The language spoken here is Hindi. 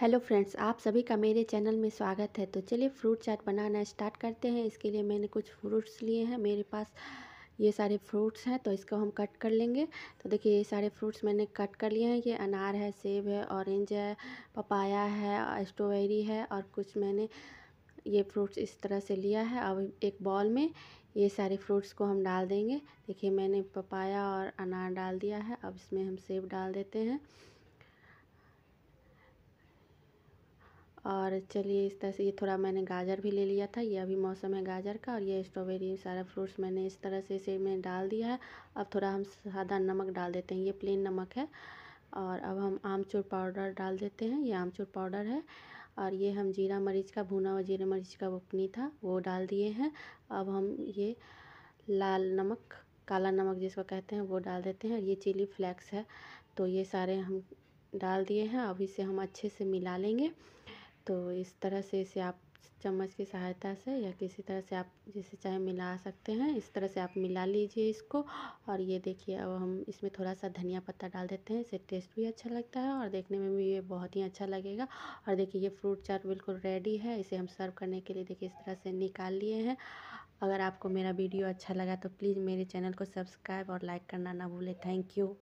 हेलो फ्रेंड्स आप सभी का मेरे चैनल में स्वागत है तो चलिए फ्रूट चाट बनाना स्टार्ट करते हैं इसके लिए मैंने कुछ फ्रूट्स लिए हैं मेरे पास ये सारे फ्रूट्स हैं तो इसको हम कट कर लेंगे तो देखिए ये सारे फ्रूट्स मैंने कट कर लिए हैं ये अनार है सेब है ऑरेंज है पपाया है स्ट्रॉबेरी है और कुछ मैंने ये फ्रूट्स इस तरह से लिया है अब एक बॉल में ये सारे फ्रूट्स को हम डाल देंगे देखिए मैंने पपाया और अनार डाल दिया है अब इसमें हम सेब डाल देते हैं और चलिए इस तरह से ये थोड़ा मैंने गाजर भी ले लिया था ये अभी मौसम है गाजर का और ये स्ट्रॉबेरी सारा फ्रूट्स मैंने इस तरह से इसे में डाल दिया है अब थोड़ा हम सादा नमक डाल देते हैं ये प्लेन नमक है और अब हम आमचूर पाउडर डाल देते हैं ये आमचूर पाउडर है और ये हम जीरा मरीच का भुना हुआ जीरा मरीच का बुकनी था वो डाल दिए हैं अब हम ये लाल नमक काला नमक जिसको कहते हैं वो डाल देते हैं ये चिली फ्लेक्स है तो ये सारे हम डाल दिए हैं अब इसे हम अच्छे से मिला लेंगे तो इस तरह से इसे आप चम्मच की सहायता से या किसी तरह से आप जैसे चाहे मिला सकते हैं इस तरह से आप मिला लीजिए इसको और ये देखिए अब हम इसमें थोड़ा सा धनिया पत्ता डाल देते हैं इससे टेस्ट भी अच्छा लगता है और देखने में भी ये बहुत ही अच्छा लगेगा और देखिए ये फ्रूट चाट बिल्कुल रेडी है इसे हम सर्व करने के लिए देखिए इस तरह से निकाल लिए हैं अगर आपको मेरा वीडियो अच्छा लगा तो प्लीज़ मेरे चैनल को सब्सक्राइब और लाइक करना ना भूलें थैंक यू